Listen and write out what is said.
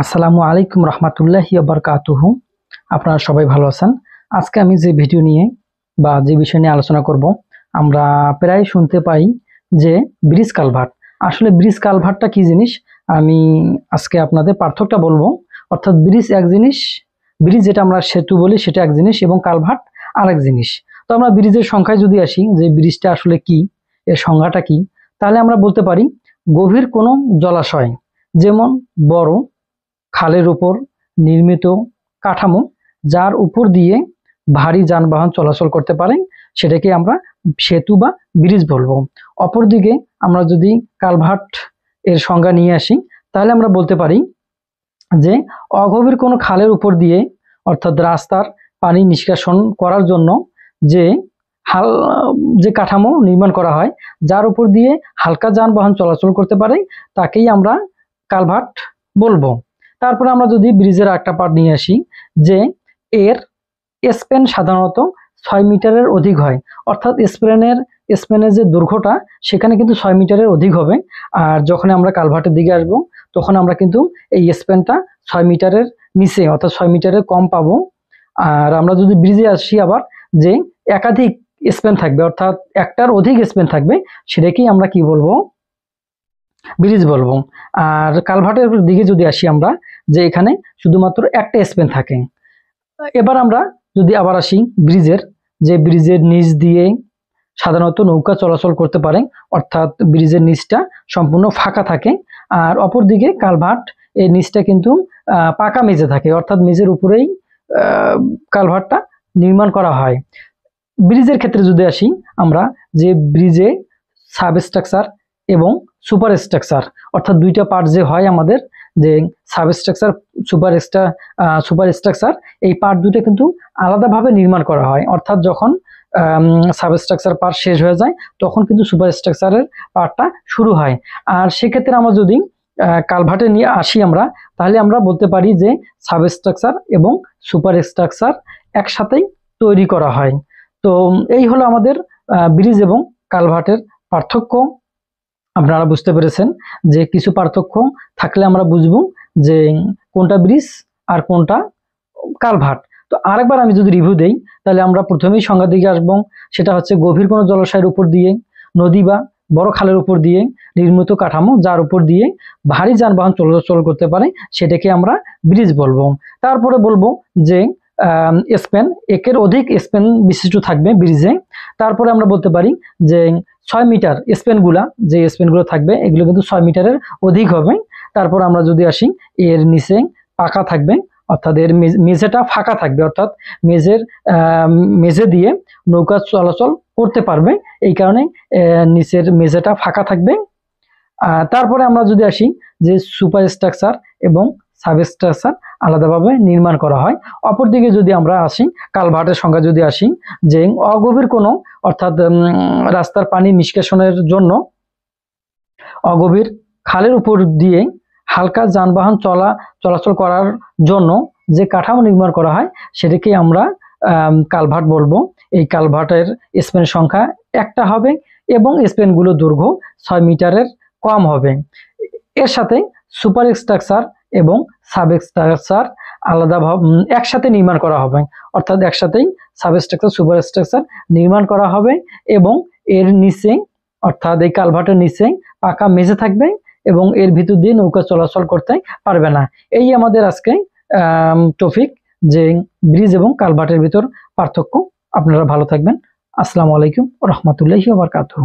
আসসালামু আলাইকুম রহমতুল্লাহি আবরকাতুহু আপনারা সবাই ভালো আছেন আজকে আমি যে ভিডিও নিয়ে বা যে বিষয় নিয়ে আলোচনা করব আমরা প্রায় শুনতে পাই যে ব্রিজ কালভার্ট আসলে ব্রিজ কালভার্টটা কি জিনিস আমি আজকে আপনাদের পার্থক্যটা বলবো অর্থাৎ ব্রিজ এক জিনিস ব্রিজ যেটা আমরা সেতু বলি সেটা এক জিনিস এবং কালভার্ট আরেক জিনিস তো আমরা ব্রিজের সংখ্যায় যদি আসি যে ব্রিজটা আসলে কি এর সংজ্ঞাটা কি তাহলে আমরা বলতে পারি গভীর কোনো জলাশয় যেমন বড় খালের উপর নির্মিত কাঠামো যার উপর দিয়ে ভারী যানবাহন চলাচল করতে পারে সেটাকে আমরা সেতু বা ব্রিজ বলবো অপরদিকে আমরা যদি কালভার্ট এর সংজ্ঞা নিয়ে আসি তাহলে আমরা বলতে পারি যে অগভীর কোনো খালের উপর দিয়ে অর্থাৎ রাস্তার পানি নিষ্কাশন করার জন্য যে হাল যে কাঠামো নির্মাণ করা হয় যার উপর দিয়ে হালকা যানবাহন চলাচল করতে পারে তাকেই আমরা কালভার্ট বলবো তারপরে আমরা যদি ব্রিজের একটা পার্ট নিয়ে আসি যে এর স্পেন সাধারণত ছয় মিটারের অধিক হয় অর্থাৎ স্পেনের স্পেনের যে দুর্ঘটা সেখানে কিন্তু ছয় মিটারের অধিক হবে আর যখন আমরা কালভার্টের দিকে আসব তখন আমরা কিন্তু এই স্পেনটা ছয় মিটারের নিচে অর্থাৎ ছয় মিটারের কম পাবো আর আমরা যদি ব্রিজে আসি আবার যে একাধিক স্পেন থাকবে অর্থাৎ একটার অধিক স্পেন থাকবে সেটাকেই আমরা কি বলবো ব্রিজ বলবো আর কালভার্টের দিকে যদি আসি আমরা যে এখানে শুধুমাত্র একটা স্পেন থাকে এবার আমরা যদি আবার আসি ব্রিজের যে ব্রিজের নিচ দিয়ে সাধারণত নৌকা চলাচল করতে পারে অর্থাৎ ব্রিজের নিচটা সম্পূর্ণ ফাঁকা থাকে আর অপরদিকে কালভার্ট এই নিচটা কিন্তু পাকা মেজে থাকে অর্থাৎ মেঝের উপরেই কালভার্টটা নির্মাণ করা হয় ব্রিজের ক্ষেত্রে যদি আসি আমরা যে ব্রিজে সাব স্ট্রাকচার এবং সুপার স্ট্রাকচার অর্থাৎ দুইটা পার্ট যে হয় আমাদের যে substructure super struc super structure এই পার্ট দুটো কিন্তু আলাদাভাবে নির্মাণ করা হয় অর্থাৎ যখন সাবস্ট্রাকচার পার্ট শেষ হয়ে যায় তখন কিন্তু সুপার স্ট্রাকচারের পার্টটা শুরু হয় আর সেক্ষেত্রে আমরা যদি কালভার্টে নিয়ে আসি আমরা তাহলে আমরা বলতে পারি যে সাবস্ট্রাকচার এবং সুপার স্ট্রাকচার একসাথেই তৈরি করা হয় তো এই হলো আমাদের ব্রিজ এবং কালভার্টের পার্থক্য আপনারা বুঝতে পেরেছেন যে কিছু পার্থক্য থাকলে আমরা বুঝব যে কোনটা ব্রিজ আর কোনটা কালভার্ট তো আরেকবার আমি যদি রিভিউ দেই তাহলে আমরা প্রথমেই সংজ্ঞা দিকে আসব সেটা হচ্ছে গভীর কোনো জলাশয়ের উপর দিয়ে নদী বা বড় খালের উপর দিয়ে নির্মিত কাঠামো যার উপর দিয়ে ভারী যানবাহন চলাচল করতে পারে সেটাকে আমরা ব্রিজ বলবো তারপরে বলবো যে স্পেন একের অধিক স্পেন বিশিষ্ট থাকবে ব্রিজে তারপরে আমরা বলতে পারি যে ছয় মিটার স্পেনগুলা যে স্পেনগুলো থাকবে এগুলো কিন্তু ছয় মিটারের অধিক হবে তারপর আমরা যদি আসি এর নিচে পাকা থাকবে অর্থাৎ এর মেঝেটা ফাঁকা থাকবে অর্থাৎ মেঝের মেঝে দিয়ে নৌকা চলাচল করতে পারবে এই কারণে নিচের মেঝেটা ফাঁকা থাকবে তারপরে আমরা যদি আসি যে সুপার স্ট্রাকচার এবং সাবস্টেশন আলাদাভাবে নির্মাণ করা হয় অপরদিকে যদি আমরা আসি কালভার্টের সংখ্যা যদি আসি যে অগভীর কোনো অর্থাৎ রাস্তার পানি নিষ্কাশনের জন্য অগভীর খালের উপর দিয়ে হালকা যানবাহন চলা চলাচল করার জন্য যে কাঠামো নির্মাণ করা হয় সেটাকে আমরা কালভার্ট বলবো এই কালভার্টের স্পেন সংখ্যা একটা হবে এবং স্পেনগুলো দৈর্ঘ্য ছয় মিটারের কম হবে এর সাথে সুপার স্ট্রাকচার এবং সাবস্ট্রাকচার আলাদা একসাথে নির্মাণ করা হবে অর্থাৎ একসাথেই সাবস্ট্রাকচার সুপারস্ট্রাকচার নির্মাণ করা হবে এবং এর নিচে অর্থাৎ এই কালভার্টের নিচে পাকা মেঝে থাকবে এবং এর ভিতর দিয়ে নৌকা চলাচল করতে পারবে না এই আমাদের আজকে টপিক যে ব্রিজ এবং কালভার্টের ভিতর পার্থক্য আপনারা ভালো থাকবেন আসসালামু আলাইকুম রহমতুল্লাহি ওবরকাতুহ